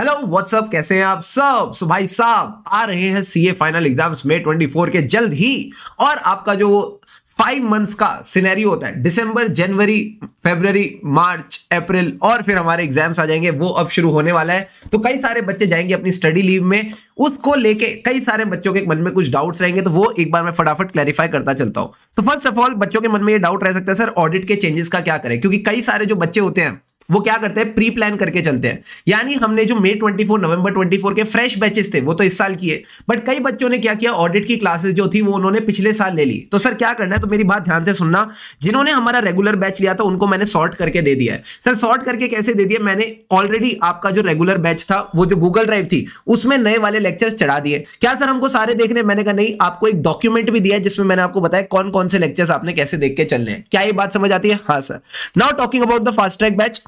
hello what's up कैसे हैं आप सब सो भाई साहब आ रहे हैं सीए फाइनल एग्जाम्स में 24 के जल्द ही और आपका जो फाइव मंथ्स का सिनेरियो होता है दिसंबर जनवरी फरवरी मार्च अप्रैल और फिर हमारे एग्जाम्स आ जाएंगे वो अब शुरू होने वाला है तो कई सारे बच्चे जाएंगे अपनी स्टडी लीव में उसको लेके कई सारे बच्चों के मन में कुछ डाउट्स रहेंगे तो वो एक बार मैं फटाफट क्लैरिफाई करता चलता हूँ तो फर्स्ट ऑफ ऑल बच्चों के मन में ये डाउट रह सकता है सर ऑडिट के चेंजेस का क्या करें क्योंकि कई सारे जो बच्चे होते हैं वो क्या करते हैं प्री प्लान करके चलते हैं यानी हमने जो मे 24 नवंबर 24 के फ्रेश बैचेस थे वो तो इस साल किए बट कई बच्चों ने क्या किया ऑडिट की क्लासेस जो थी वो उन्होंने पिछले साल ले ली तो सर क्या करना है तो मेरी बात ध्यान से सुनना जिन्होंने हमारा रेगुलर बैच लिया था उनको मैंने सॉर्ट करके दे दिया है सर सॉर्ट करके कैसे दे दिया मैंने ऑलरेडी आपका जो रेगुलर बैच था वो जो गूगल ड्राइव थी उसमें नए वाले लेक्चर्स चढ़ा दिए क्या सर हमको सारे देखने मैंने कहा नहीं आपको एक डॉक्यूमेंट भी दिया जिसमें मैंने आपको बताया कौन कौन से लेक्चर्स आपने कैसे देख के चलने क्या ये बात समझ आती है हाँ sir now talking about the fast track batch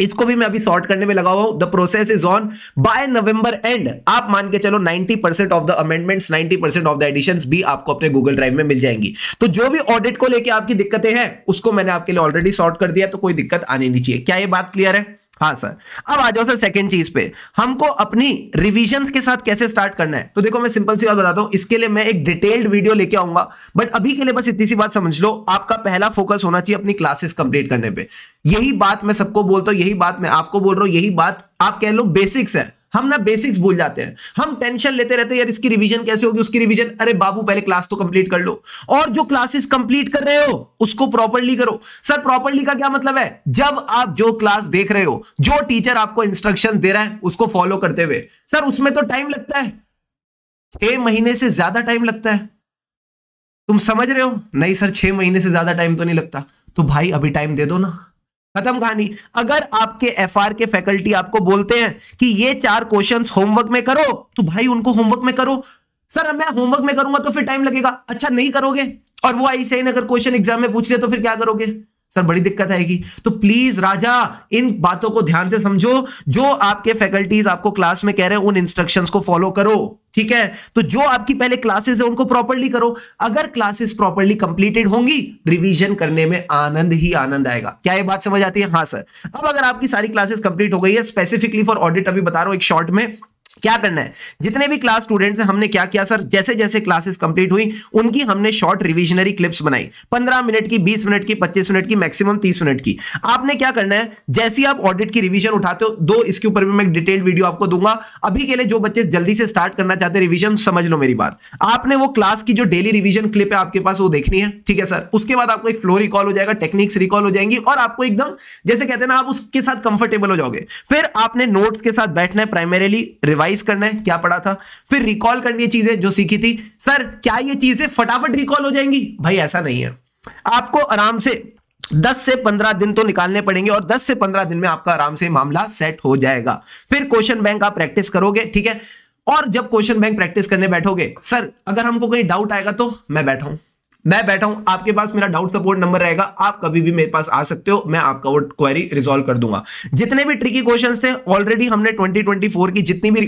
इसको भी मैं अभी सॉर्ट करने में लगा हुआ हूं the process is on by November and आप मान के चलो 90 percent of the amendments 90 percent of the edition भी आपको अपने गूगल ड्राइव में मिल जाएंगी तो जो भी ऑडिट को लेकर आपकी दिक्कतें हैं उसको मैंने आपके लिए ऑलरेडी सॉर्ट कर दिया तो कोई दिक्कत आनी नहीं चाहिए क्या ये बात क्लियर है हाँ सर अब आ जाओ सर सेकंड चीज पे हमको अपनी रिविजन के साथ कैसे स्टार्ट करना है तो देखो मैं सिंपल सी बात बताता हूँ इसके लिए मैं एक डिटेल्ड वीडियो लेके आऊंगा बट अभी के लिए बस इतनी सी बात समझ लो आपका पहला फोकस होना चाहिए अपनी क्लासेस कंप्लीट करने पे यही बात मैं सबको बोलता हूँ यही बात मैं आपको बोल रहा हूँ यही बात आप कह लो बेसिक्स है हम ना बेसिक्स भूल जाते हैं हम टेंशन लेते रहते हैं यार इसकी रिवीजन कैसे होगी उसकी रिवीजन अरे बाबू पहले क्लास तो कंप्लीट कर लो और जो क्लासेस कंप्लीट कर रहे हो उसको प्रॉपरली करो सर प्रॉपरली का क्या मतलब है जब आप जो क्लास देख रहे हो जो टीचर आपको इंस्ट्रक्शन दे रहा है उसको फॉलो करते हुए सर उसमें तो टाइम लगता है छह महीने से ज्यादा टाइम लगता है तुम समझ रहे हो नहीं सर छह महीने से ज्यादा टाइम तो नहीं लगता तो भाई अभी टाइम दे दो ना खत्म कहानी अगर आपके एफ के फैकल्टी आपको बोलते हैं कि ये चार क्वेश्चन होमवर्क में करो तो भाई उनको होमवर्क में करो सर मैं होमवर्क में करूंगा तो फिर टाइम लगेगा अच्छा नहीं करोगे और वो आई सही अगर क्वेश्चन एग्जाम में पूछ ले तो फिर क्या करोगे सर बड़ी दिक्कत आएगी तो प्लीज राजा इन बातों को ध्यान से समझो जो आपके फैकल्टीज आपको क्लास में कह रहे हैं उन इंस्ट्रक्शन को फॉलो करो ठीक है तो जो आपकी पहले क्लासेस है उनको प्रॉपरली करो अगर क्लासेस प्रॉपरली कंप्लीटेड होंगी रिवीजन करने में आनंद ही आनंद आएगा क्या ये बात समझ आती है हाँ सर अब अगर आपकी सारी क्लासेस कंप्लीट हो गई है स्पेसिफिकली फॉर ऑडिट अभी बता रहा हूं एक शॉर्ट में क्या करना है जितने भी क्लास स्टूडेंट्स हैं हमने क्या किया सर जैसे जैसे क्लासेस कंप्लीट हुई उनकी हमने शॉर्ट रिविजनरी क्लिप्स बनाई 15 मिनट की 20 मिनट की 25 मिनट की मैक्सिमम 30 मिनट की आपने क्या करना है जैसे आप ऑडिट की रिवीजन उठाते हो दो इसके ऊपर भी मैं डिटेल वीडियो आपको दूंगा अभी के लिए जो बच्चे जल्दी से स्टार्ट करना चाहते हैं रिविजन समझ लो मेरी बात आपने वो क्लास की जो डेली रिविजन क्लिप है आपके पास वो देखनी है ठीक है सर उसके बाद आपको एक फ्लो रिकॉल हो जाएगा टेक्निक्स रिकॉल हो जाएंगी और आपको एकदम जैसे कहते हैं ना आप उसके साथ कंफर्टेबल हो जाओगे फिर आपने नोट्स के साथ बैठना है प्राइमरीली रिवाइज रिवाइज करना है क्या पढ़ा था फिर रिकॉल करनी है चीजें जो सीखी थी सर क्या ये चीजें फटाफट रिकॉल हो जाएंगी भाई ऐसा नहीं है आपको आराम से 10 से 15 दिन तो निकालने पड़ेंगे और 10 से 15 दिन में आपका आराम से मामला सेट हो जाएगा फिर क्वेश्चन बैंक आप प्रैक्टिस करोगे ठीक है और जब क्वेश्चन बैंक प्रैक्टिस करने बैठोगे सर अगर हमको कहीं डाउट आएगा तो मैं बैठा हूं मैं बैठा हूं आपके पास मेरा डाउट सपोर्ट नंबर रहेगा आप कभी भी मेरे पास आ सकते हो मैं आपका वो क्वेरी रिजोल्व कर दूंगा जितने भी ट्रिकी क्वेश्चन थे ऑलरेडी हमने 2024 की जितनी भी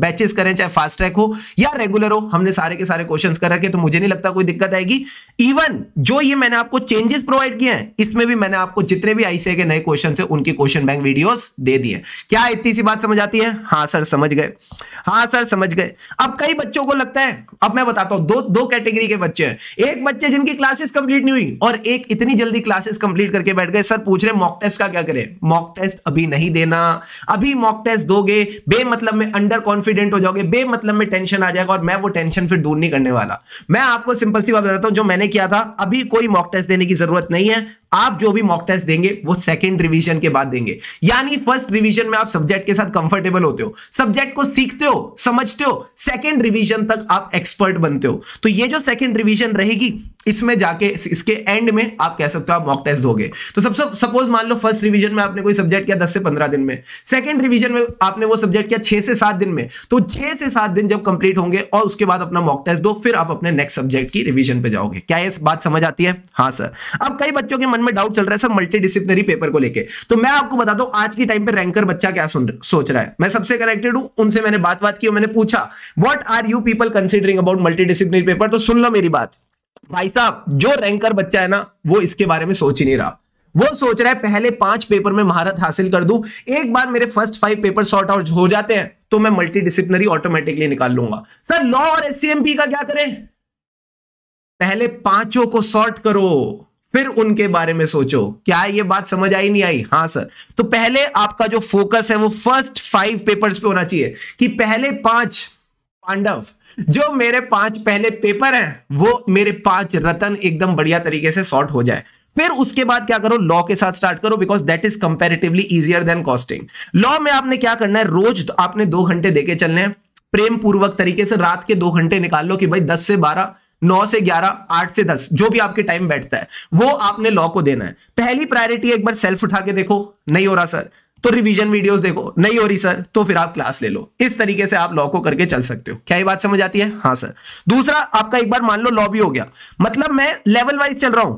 बैचेस करें चाहे फास्ट ट्रैक हो या रेगुलर हो हमने सारे के सारे क्वेश्चंस कर रखे तो मुझे नहीं लगता कोई दिक्कत आएगी इवन जो ये मैंने आपको चेंजेस प्रोवाइड किए हैं इसमें भी मैंने आपको जितने भी आईसीए के नए क्वेश्चन है उनकी क्वेश्चन बैंक वीडियोस दे दिए क्या इतनी सी बात समझ आती है हाँ सर समझ गए हाँ सर समझ गए अब कई बच्चों को लगता है अब मैं बताता हूं दो दो कैटेगरी के बच्चे हैं एक बच्चे जिनकी क्लासेस कंप्लीट नहीं हुई और एक इतनी जल्दी क्लासेस कंप्लीट करके बैठ गए सर पूछ रहे मॉक टेस्ट का क्या करें मॉक टेस्ट अभी नहीं देना अभी मॉक टेस्ट दोगे बेमतलब में अंडर कॉन्फिडेंस कॉन्फिडेंट हो जाओगे मतलब में टेंशन आ जाएगा और मैं वो टेंशन फिर दूर नहीं करने वाला मैं आपको सिंपल सी बात बताता हूँ जो मैंने किया था अभी कोई मॉक टेस्ट देने की जरूरत नहीं है आप जो भी मॉक टेस्ट देंगे वो सेकंड रिवीजन के बाद देंगे यानी फर्स्ट रिवीजन में आप सब्जेक्ट के साथ कंफर्टेबल होते हो सब्जेक्ट को सीखते हो समझते हो सेकंड रिवीजन तक आप एक्सपर्ट बनते हो तो ये जो सेकंड रिवीजन रहेगी इसमें जाके इसके एंड में आप कह सकते हो आप मॉक टेस्ट दोगे तो सब सब, सपोज मान लो फर्स्ट रिवीजन में आपने कोई सब्जेक्ट किया 10 से 15 दिन में सेकंड रिवीजन में आपने वो सब्जेक्ट किया 6 से 7 दिन में तो 6 से 7 दिन जब कंप्लीट होंगे और उसके बाद अपना मॉक टेस्ट दो फिर आप अपने नेक्स्ट सब्जेक्ट की रिविजन पे जाओगे क्या ये बात समझ आती है हाँ सर अब कई बच्चों के मन क्वेश्चन में डाउट चल रहा है सर मल्टीडिसिप्लिनरी पेपर को लेके तो मैं आपको बता दूं आज की टाइम पे रैंकर बच्चा क्या सुन सोच रहा है मैं सबसे कनेक्टेड हूं उनसे मैंने बात बात की और मैंने पूछा what are you people considering about multidisciplinary paper तो सुन लो मेरी बात भाई साहब जो रैंकर बच्चा है ना वो इसके बारे में सोच ही नहीं रहा वो सोच रहा है पहले पांच पेपर में महारत हासिल कर दूं एक बार मेरे first five paper sort out हो जाते हैं तो मैं मल्टीडिसिप्लिनरी ऑटोमेटिकली निकाल लूंगा सर लॉ और एचसीएमपी का क्या करें पहले पांचों को सॉर्ट करो फिर उनके बारे में सोचो क्या ये बात समझ आई नहीं आई हाँ सर तो पहले आपका जो फोकस है वो फर्स्ट फाइव पेपर्स पे होना चाहिए कि पहले पांच पांडव जो मेरे पांच पहले पेपर हैं वो मेरे पांच रतन एकदम बढ़िया तरीके से सॉर्ट हो जाए फिर उसके बाद क्या करो लॉ के साथ स्टार्ट करो because that is comparatively easier than costing law में आपने क्या करना है रोज आपने दो घंटे देके चलने हैं प्रेम पूर्वक तरीके से रात के दो घंटे निकाल लो कि भाई दस से बारह नौ से ग्यारह आठ से दस जो भी आपके टाइम बैठता है वो आपने लॉ को देना है पहली प्रायोरिटी एक बार सेल्फ उठा के देखो नहीं हो रहा सर तो रिवीजन वीडियोस देखो नहीं हो रही सर तो फिर आप क्लास ले लो इस तरीके से आप लॉ को करके चल सकते हो क्या ये बात समझ आती है हाँ सर दूसरा आपका एक बार मान लो लॉ भी हो गया मतलब मैं लेवल वाइज चल रहा हूं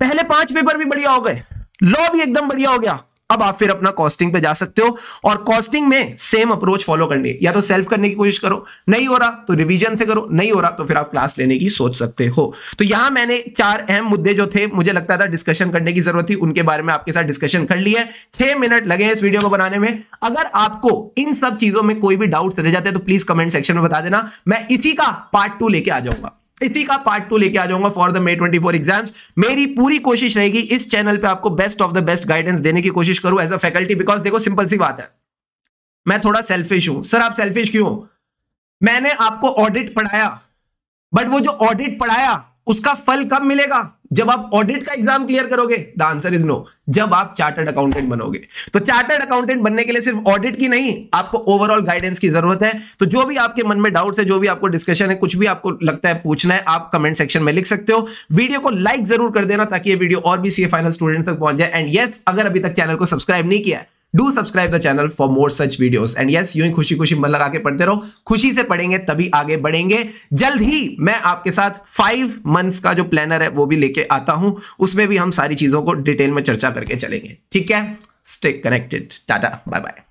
पहले पांच पेपर भी बढ़िया हो गए लॉ भी एकदम बढ़िया हो गया अब आप फिर अपना कॉस्टिंग पे जा सकते हो और कॉस्टिंग में सेम अप्रोच फॉलो करनी है या तो सेल्फ करने की कोशिश करो नहीं हो रहा तो रिवीजन से करो नहीं हो रहा तो फिर आप क्लास लेने की सोच सकते हो तो यहां मैंने चार अहम मुद्दे जो थे मुझे लगता था डिस्कशन करने की जरूरत थी उनके बारे में आपके साथ डिस्कशन कर लिया है छह मिनट लगे इस वीडियो को बनाने में अगर आपको इन सब चीजों में कोई भी डाउट रह जाते हैं तो प्लीज कमेंट सेक्शन में बता देना मैं इसी का पार्ट टू लेके आ जाऊंगा इसी का पार्ट टू लेके आ जाऊंगा फॉर द मे 24 एग्जाम्स मेरी पूरी कोशिश रहेगी इस चैनल पे आपको best of the best guidance देने की कोशिश करूं एज अ फैकल्टी बिकॉज देखो सिंपल सी बात है मैं थोड़ा सेल्फिश हूं सर आप सेल्फिश क्यों मैंने आपको ऑडिट पढ़ाया बट वो जो ऑडिट पढ़ाया उसका फल कब मिलेगा जब आप ऑडिट का एग्जाम क्लियर करोगे द आंसर इज नो जब आप चार्टर्ड अकाउंटेंट बनोगे तो चार्टर्ड अकाउंटेंट बनने के लिए सिर्फ ऑडिट की नहीं आपको ओवरऑल गाइडेंस की जरूरत है तो जो भी आपके मन में डाउट है जो भी आपको डिस्कशन है कुछ भी आपको लगता है पूछना है आप कमेंट सेक्शन में लिख सकते हो वीडियो को लाइक जरूर कर देना ताकि ये वीडियो और भी सीए फाइनल स्टूडेंट तक पहुंच जाए एंड यस अगर अभी तक चैनल को सब्सक्राइब नहीं किया है do subscribe the channel for more such videos and yes you ही खुशी खुशी मन लगा के पढ़ते रहो खुशी से पढ़ेंगे तभी आगे बढ़ेंगे जल्द ही मैं आपके साथ फाइव मंथ्स का जो प्लानर है वो भी लेके आता हूं उसमें भी हम सारी चीजों को डिटेल में चर्चा करके चलेंगे ठीक है stay connected tata bye bye